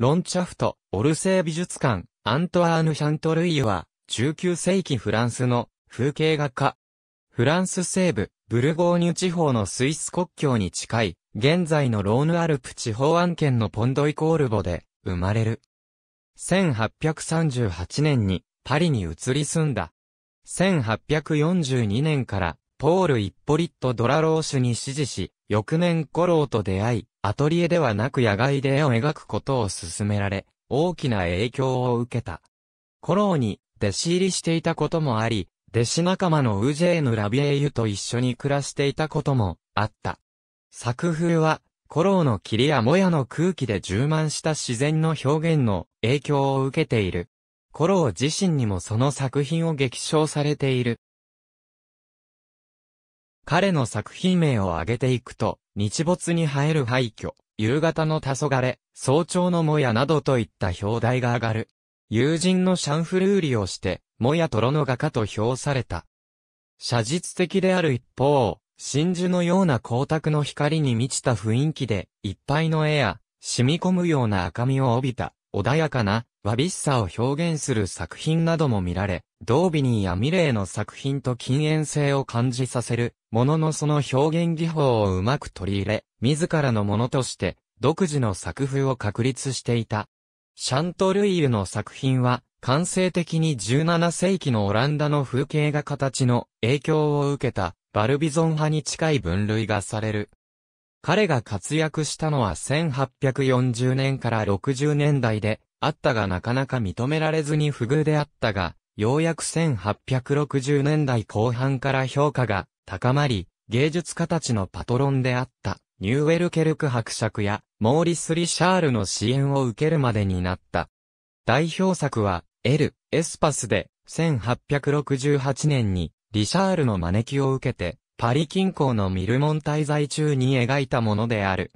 ロンチャフト、オルセー美術館、アントワーヌ・シャントルイユは、19世紀フランスの風景画家。フランス西部、ブルゴーニュ地方のスイス国境に近い、現在のローヌアルプ地方案件のポンドイコールボで、生まれる。1838年に、パリに移り住んだ。1842年からポール・イッポリット・ドラローシュに指示し、翌年コローと出会い、アトリエではなく野外で絵を描くことを勧められ、大きな影響を受けた。コローに弟子入りしていたこともあり、弟子仲間のウジェーヌ・ラビエユと一緒に暮らしていたこともあった。作風は、コローの霧やもやの空気で充満した自然の表現の影響を受けている。コロー自身にもその作品を激賞されている。彼の作品名を挙げていくと、日没に生える廃墟、夕方の黄昏、早朝のもやなどといった表題が上がる。友人のシャンフルーリをして、もやロの画家と評された。写実的である一方、真珠のような光沢の光に満ちた雰囲気で、いっぱいの絵や、染み込むような赤みを帯びた、穏やかな、わびしさを表現する作品なども見られ、ドービニーやミレーの作品と禁煙性を感じさせる、もののその表現技法をうまく取り入れ、自らのものとして、独自の作風を確立していた。シャントルイユの作品は、感性的に17世紀のオランダの風景画形の影響を受けた、バルビゾン派に近い分類がされる。彼が活躍したのは1840年から60年代で、あったがなかなか認められずに不遇であったが、ようやく1860年代後半から評価が高まり、芸術家たちのパトロンであったニューウェルケルク伯爵やモーリス・リシャールの支援を受けるまでになった。代表作は、エル・エスパスで、1868年にリシャールの招きを受けて、パリ近郊のミルモン滞在中に描いたものである。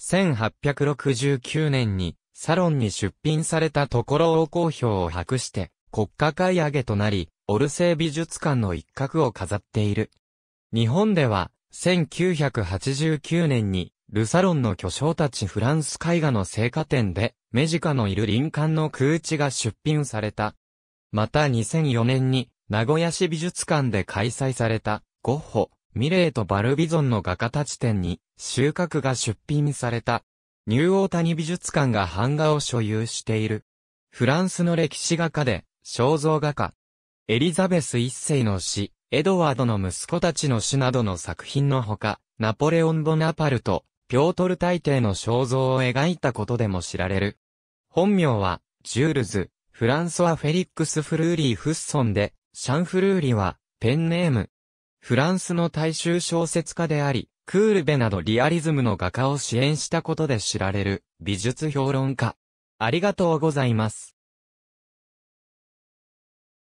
1869年にサロンに出品されたところを好評を博して国家買い上げとなり、オルセー美術館の一角を飾っている。日本では1989年にルサロンの巨匠たちフランス絵画の聖火展でメジカのいる林間の空地が出品された。また2004年に名古屋市美術館で開催されたゴッホ、ミレーとバルビゾンの画家たち展に収穫が出品された。ニューオータニ美術館が版画を所有している。フランスの歴史画家で肖像画家。エリザベス一世の詩、エドワードの息子たちの詩などの作品のほか、ナポレオン・ボナパルト、ピョートル大帝の肖像を描いたことでも知られる。本名は、ジュールズ、フランソワ・フェリックス・フルーリー・フッソンで、シャンフルーリは、ペンネーム、フランスの大衆小説家であり、クールベなどリアリズムの画家を支援したことで知られる美術評論家。ありがとうございます。